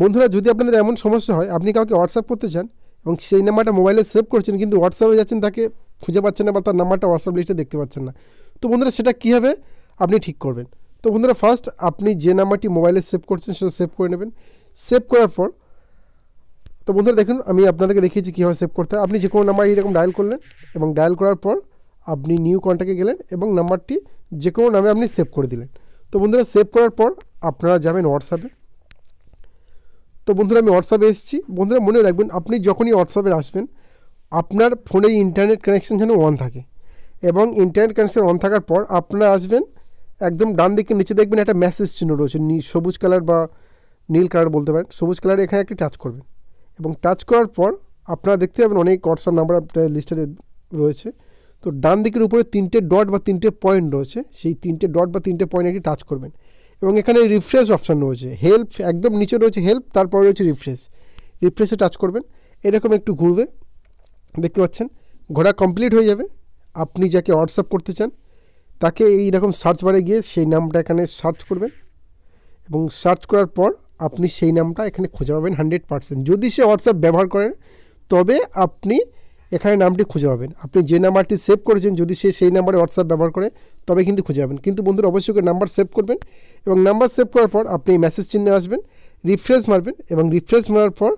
বন্ধুরা যদি আপনাদের এমন সমস্যা হয় আপনি কাউকে হোয়াটসঅ্যাপ করতে চান এবং সেই নাম্বারটা মোবাইলে সেভ করছেন কিন্তু হোয়াটসঅ্যাপে যাচ্ছেন তাকে খুঁজে পাচ্ছেন না বা তার নাম্বারটা হোয়াটসঅ্যাপ লিস্টে দেখতে পাচ্ছেন না তো বন্ধুরা সেটা কীভাবে আপনি ঠিক করবেন তো বন্ধুরা ফার্স্ট আপনি যে নাম্বারটি মোবাইলে সেভ করছেন সেটা সেভ করে নেবেন সেভ করার পর তো বন্ধুরা দেখুন আমি আপনাদেরকে দেখিয়েছি কীভাবে সেভ করতে হয় আপনি যে কোনো নাম্বার এরকম ডায়াল করলেন এবং ডায়াল করার পর আপনি নিউ কন্ট্যাক্টে গেলেন এবং নাম্বারটি যে কোনো নামে আপনি সেভ করে দিলেন তো বন্ধুরা সেভ করার পর আপনারা যাবেন হোয়াটসঅ্যাপে তো বন্ধুরা আমি হোয়াটসঅ্যাপে এসেছি বন্ধুরা মনে রাখবেন আপনি যখনই হোয়াটসঅ্যাপে আসবেন আপনার ফোনের ইন্টারনেট কানেকশান যেন অন থাকে এবং ইন্টারনেট কানেকশান অন থাকার পর আপনারা আসবেন একদম ডান দিকে নিচে দেখবেন একটা মেসেজ চিহ্ন রয়েছে সবুজ কালার বা নীল কালার বলতে পারেন সবুজ কালার এখানে একটি টাচ করবেন এবং টাচ করার পর আপনারা দেখতে পাবেন অনেক হোয়াটসঅ্যাপ নাম্বার আপনার লিস্টে রয়েছে তো ডান দিকের উপরে তিনটে ডট বা তিনটে পয়েন্ট রয়েছে সেই তিনটে ডট বা তিনটে পয়েন্ট একটি টাচ করবেন এবং এখানে রিফ্রেশ অপশান রয়েছে হেল্প একদম নিচে রয়েছে হেল্প তারপরে রয়েছে রিফ্রেশ রিফ্রেশে টাচ করবেন এরকম একটু ঘুরবে দেখতে পাচ্ছেন ঘোরা কমপ্লিট হয়ে যাবে আপনি যাকে হোয়াটসঅ্যাপ করতে চান তাকে এই রকম সার্চ বারে গিয়ে সেই নামটা এখানে সার্চ করবেন এবং সার্চ করার পর আপনি সেই নামটা এখানে খুঁজে পাবেন হান্ড্রেড পার্সেন্ট যদি সে হোয়াটসঅ্যাপ ব্যবহার করেন তবে আপনি এখানে নামটি খুঁজে পাবেন আপনি যে নাম্বারটি সেভ করেছেন যদি সে সেই নাম্বারে হোয়াটসঅ্যাপ ব্যবহার করে তবে কিন্তু খুঁজে পাবেন কিন্তু বন্ধুরা অবশ্যই নাম্বার সেভ করবেন এবং নাম্বার সেভ করার পর আপনি মেসেজ চিহ্নে আসবেন রিফ্রেশ মারবেন এবং রিফ্রেশ মারার পর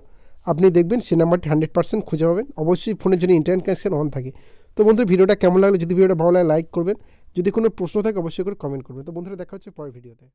আপনি দেখবেন সেই নাম্বারটি হান্ড্রেড পার্সেন্ট খুঁজে পাবেন অবশ্যই ফোনের জন্য ইন্টারনেট কানেকশন অন থাকে তো বন্ধু ভিডিওটা কেমন লাগলো যদি ভিডিওটা ভালো লাগে লাইক করবেন যদি কোনো প্রশ্ন থাকে অবশ্যই করে কমেন্ট করবেন তো বন্ধুরা দেখা হচ্ছে পরের ভিডিওতে